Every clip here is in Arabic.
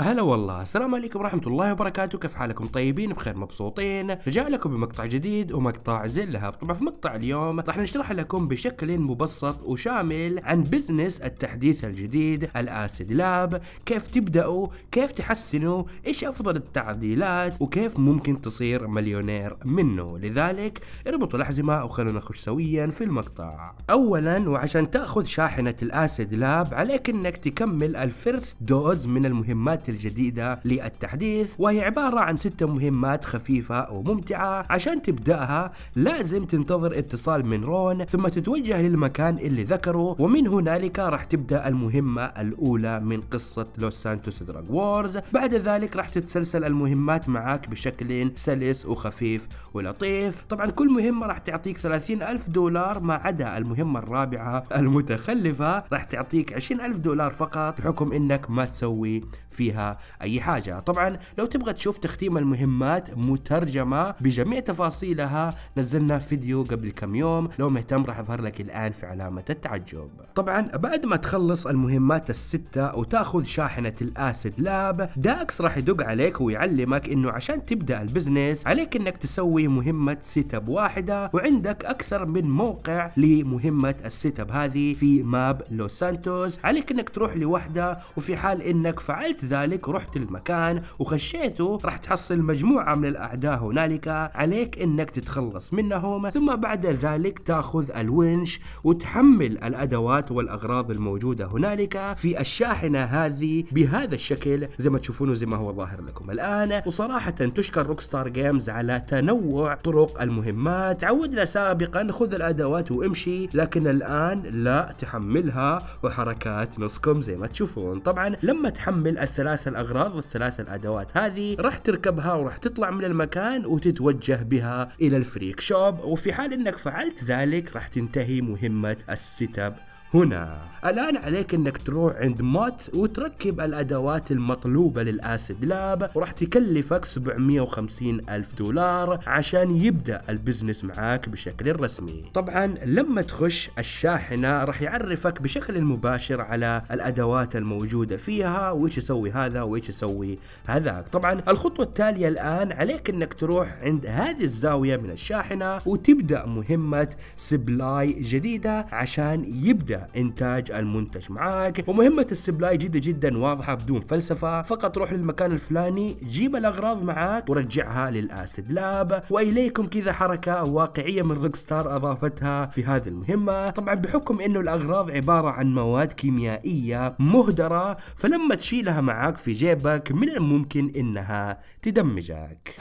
هلا والله السلام عليكم ورحمة الله وبركاته كيف حالكم طيبين بخير مبسوطين رجع لكم بمقطع جديد ومقطع زين اللهب طبعا في مقطع اليوم راح نشرح لكم بشكل مبسط وشامل عن بزنس التحديث الجديد الاسيد لاب كيف تبدأوا كيف تحسنوا ايش افضل التعديلات وكيف ممكن تصير مليونير منه لذلك اربطوا الأحزمة وخلونا نخش سويا في المقطع اولا وعشان تأخذ شاحنة الاسيد لاب عليك انك تكمل الفيرست دوز من المهمات الجديدة للتحديث وهي عبارة عن ست مهمات خفيفة وممتعه عشان تبدأها لازم تنتظر اتصال من رون ثم تتوجه للمكان اللي ذكره ومن هنالك راح تبدأ المهمة الأولى من قصة لوس سانتوس دراج وورز بعد ذلك راح تتسلسل المهمات معك بشكل سلس وخفيف ولطيف طبعا كل مهمة راح تعطيك 30 ألف دولار ما عدا المهمة الرابعة المتخلفة راح تعطيك 20 ألف دولار فقط بحكم انك ما تسوي فيها فيها اي حاجه طبعا لو تبغى تشوف تختيم المهمات مترجمه بجميع تفاصيلها نزلنا فيديو قبل كم يوم لو مهتم راح اظهر لك الان في علامه التعجب طبعا بعد ما تخلص المهمات السته وتاخذ شاحنه الاسيد لاب داكس راح يدق عليك ويعلمك انه عشان تبدا البزنس عليك انك تسوي مهمه سيت اب واحده وعندك اكثر من موقع لمهمه السيت اب هذه في ماب لوس سانتوس عليك انك تروح لوحده وفي حال انك فعلت ذلك ذلك رحت المكان وخشيته راح تحصل مجموعة من الأعداء هنالك عليك أنك تتخلص منهم ثم بعد ذلك تأخذ الونش وتحمل الأدوات والأغراض الموجودة هنالك في الشاحنة هذه بهذا الشكل زي ما تشوفونه زي ما هو ظاهر لكم الآن وصراحة تشكر روكستار جيمز على تنوع طرق المهمات عودنا سابقا خذ الأدوات وامشي لكن الآن لا تحملها وحركات نصكم زي ما تشوفون طبعا لما تحمل الثلاث الثلاثة الأغراض والثلاث الأدوات هذه راح تركبها وراح تطلع من المكان وتتوجه بها إلى الفريك شوب وفي حال أنك فعلت ذلك راح تنتهي مهمة السيت اب هنا الآن عليك أنك تروح عند موت وتركب الأدوات المطلوبة للأسد لاب وراح تكلفك 750 ألف دولار عشان يبدأ البزنس معاك بشكل رسمي طبعا لما تخش الشاحنة راح يعرفك بشكل مباشر على الأدوات الموجودة فيها وإيش يسوي هذا وإيش يسوي هذاك طبعا الخطوة التالية الآن عليك أنك تروح عند هذه الزاوية من الشاحنة وتبدأ مهمة سبلاي جديدة عشان يبدأ إنتاج المنتج معاك ومهمة السبلاي جدا جدا واضحة بدون فلسفة فقط روح للمكان الفلاني جيب الأغراض معاك ورجعها للأسد لاب وإليكم كذا حركة واقعية من روك ستار أضافتها في هذه المهمة طبعا بحكم أنه الأغراض عبارة عن مواد كيميائية مهدرة فلما تشيلها معاك في جيبك من الممكن أنها تدمجك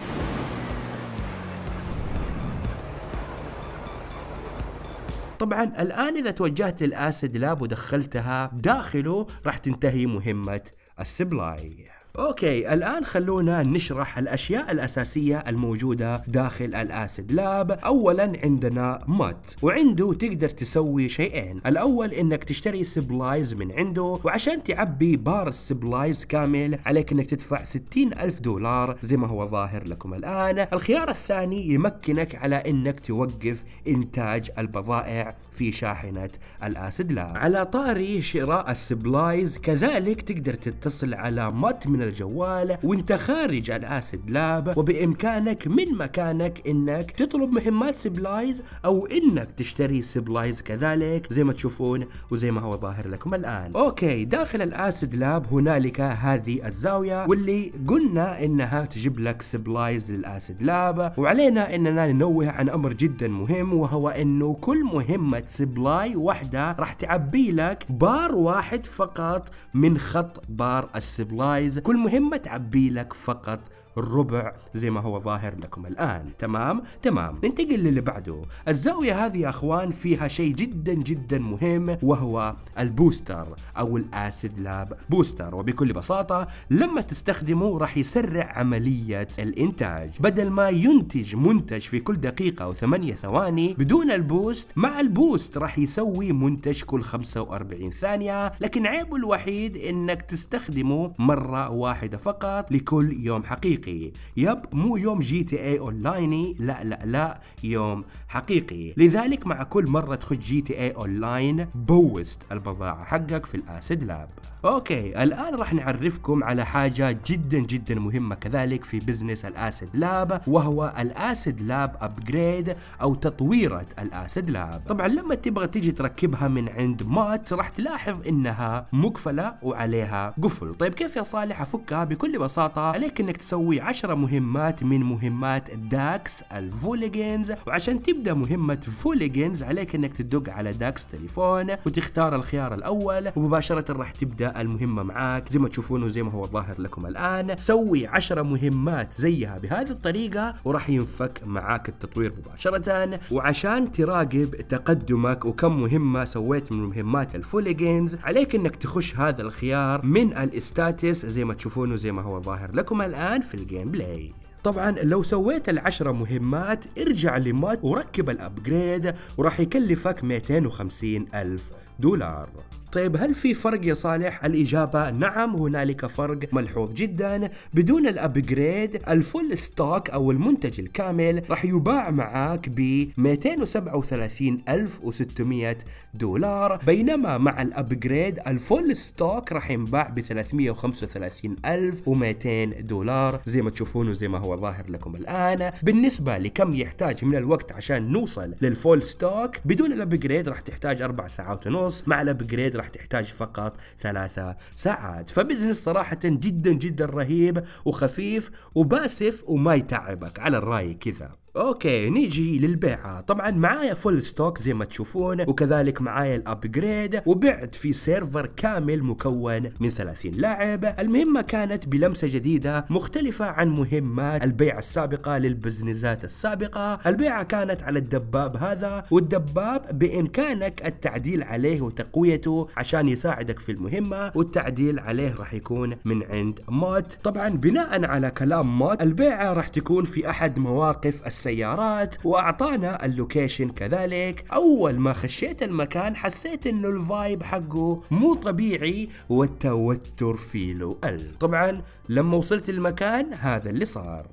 طبعا الآن إذا توجهت للاسيد لاب ودخلتها داخله راح تنتهي مهمة السبلاي اوكي الان خلونا نشرح الاشياء الاساسيه الموجوده داخل الاسيد لاب اولا عندنا مات وعنده تقدر تسوي شيئين الاول انك تشتري سبلايز من عنده وعشان تعبي بار السبلايز كامل عليك انك تدفع 60 الف دولار زي ما هو ظاهر لكم الان الخيار الثاني يمكنك على انك توقف انتاج البضائع في شاحنه الاسيد لاب على طاري شراء السبلايز كذلك تقدر تتصل على مات من الجوال وانت خارج الاسيد لاب وبامكانك من مكانك انك تطلب مهمات سبلايز او انك تشتري سبلايز كذلك زي ما تشوفون وزي ما هو ظاهر لكم الان اوكي داخل الاسيد لاب هنالك هذه الزاويه واللي قلنا انها تجيب لك سبلايز للاسيد لاب وعلينا اننا ننوه عن امر جدا مهم وهو انه كل مهمه سبلاي واحده راح تعبي لك بار واحد فقط من خط بار السبلايز كل والمهمة تعبي لك فقط الربع زي ما هو ظاهر لكم الآن تمام تمام ننتقل للي بعده الزاوية هذه يا أخوان فيها شيء جدا جدا مهم وهو البوستر أو الأسيد لاب بوستر وبكل بساطة لما تستخدمه راح يسرع عملية الإنتاج بدل ما ينتج منتج في كل دقيقة أو ثمانية ثواني بدون البوست مع البوست راح يسوي منتج كل 45 ثانية لكن عيبه الوحيد إنك تستخدمه مرة واحدة فقط لكل يوم حقيقي يب مو يوم جي تي اي اونلايني لا لا لا يوم حقيقي لذلك مع كل مرة تخش جي تي اي اونلاين بوست البضاعة حقك في الاسد لاب اوكي الان راح نعرفكم على حاجة جدا جدا مهمة كذلك في بزنس الاسد لاب وهو الاسد لاب ابجريد او تطويرة الاسد لاب طبعا لما تبغى تجي تركبها من عند مات راح تلاحظ انها مقفلة وعليها قفل طيب كيف يا صالح تفكها بكل بساطة عليك انك تسوي 10 مهمات من مهمات داكس الفوليجينز وعشان تبدأ مهمة فوليجينز عليك انك تدق على داكس تليفون وتختار الخيار الاول ومباشرة راح تبدأ المهمة معاك زي ما تشوفونه زي ما هو ظاهر لكم الان سوي 10 مهمات زيها بهذه الطريقة وراح ينفك معاك التطوير مباشرة وعشان تراقب تقدمك وكم مهمة سويت من مهمات الفوليجينز عليك انك تخش هذا الخيار من الاستاتس زي ما تشوفونه زي ما هو ظاهر لكم الآن في الجيم بلاي طبعا لو سويت العشرة مهمات ارجع لمات وركب الابجريد وراح يكلفك 250 ألف دولار طيب هل في فرق يا صالح؟ الإجابة نعم هنالك فرق ملحوظ جدا بدون الأبجريد الفول ستوك أو المنتج الكامل راح يباع معاك ب 237600 دولار بينما مع الأبجريد الفول ستوك راح ينباع ب 335200 دولار زي ما تشوفون وزي ما هو ظاهر لكم الآن بالنسبة لكم يحتاج من الوقت عشان نوصل للفول ستوك بدون الأبجريد راح تحتاج أربع ساعات ونص ونص مع الابجريد راح تحتاج فقط ثلاثة ساعات فبزنس صراحة جدا جدا رهيب وخفيف وباسف وما يتعبك على الراي كذا اوكي نيجي للبيعة طبعا معايا فول ستوك زي ما تشوفون وكذلك معايا الابجريد وبعت في سيرفر كامل مكون من 30 لاعب المهمة كانت بلمسة جديدة مختلفة عن مهمات البيعة السابقة للبزنزات السابقة البيعة كانت على الدباب هذا والدباب بامكانك التعديل عليه وتقويته عشان يساعدك في المهمة والتعديل عليه راح يكون من عند موت طبعا بناء على كلام موت البيعة راح تكون في احد مواقف الس السيارات واعطانا اللوكيشن كذلك اول ما خشيت المكان حسيت انه الفايب حقه مو طبيعي والتوتر فيه له قل طبعا لما وصلت المكان هذا اللي صار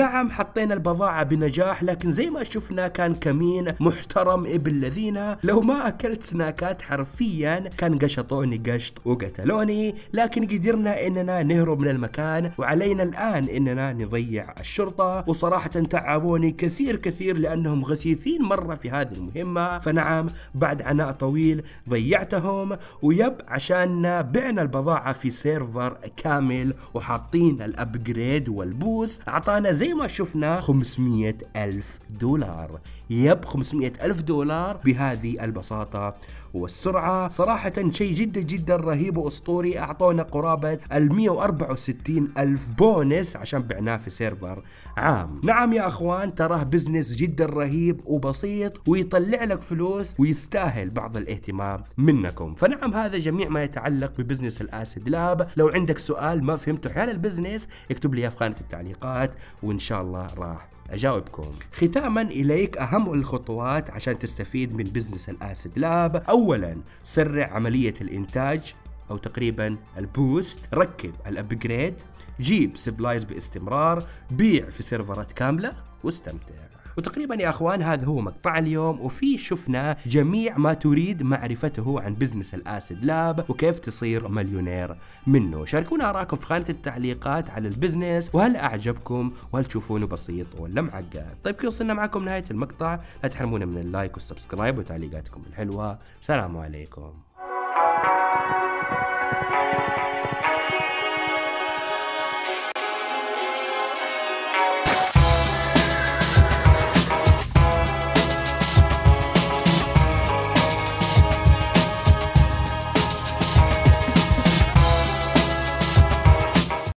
نعم حطينا البضاعة بنجاح لكن زي ما شفنا كان كمين محترم ابن الذين لو ما أكلت سناكات حرفيا كان قشطوني قشط وقتلوني لكن قدرنا إننا نهرب من المكان وعلينا الآن إننا نضيع الشرطة وصراحة تعبوني كثير كثير لأنهم غثيثين مرة في هذه المهمة فنعم بعد عناء طويل ضيعتهم ويب عشان بعنا البضاعة في سيرفر كامل وحاطين الأبجريد والبوس أعطانا زي زي ما شفنا 500 ألف دولار يب 500 ألف دولار بهذه البساطة والسرعة صراحة شيء جدا جدا رهيب وأسطوري أعطونا قرابة ال 164 ألف بونس عشان بعناه في سيرفر عام نعم يا أخوان تراه بزنس جدا رهيب وبسيط ويطلع لك فلوس ويستاهل بعض الاهتمام منكم فنعم هذا جميع ما يتعلق ببزنس الاسد لاب لو عندك سؤال ما فهمته حيال البزنس اكتب لي في خانة التعليقات وإن شاء الله راح اجاوبكم ختاما اليك اهم الخطوات عشان تستفيد من بزنس الاسد لاب اولا سرع عمليه الانتاج او تقريبا البوست ركب الابجريد جيب سبلايز باستمرار بيع في سيرفرات كامله واستمتع وتقريبا يا اخوان هذا هو مقطع اليوم وفي شفنا جميع ما تريد معرفته عن بزنس الاسد لاب وكيف تصير مليونير منه شاركونا اراءكم في خانه التعليقات على البزنس وهل اعجبكم وهل تشوفونه بسيط ولا معقد طيب كي وصلنا معكم نهايه المقطع لا تحرمونا من اللايك والسبسكرايب وتعليقاتكم الحلوه سلام عليكم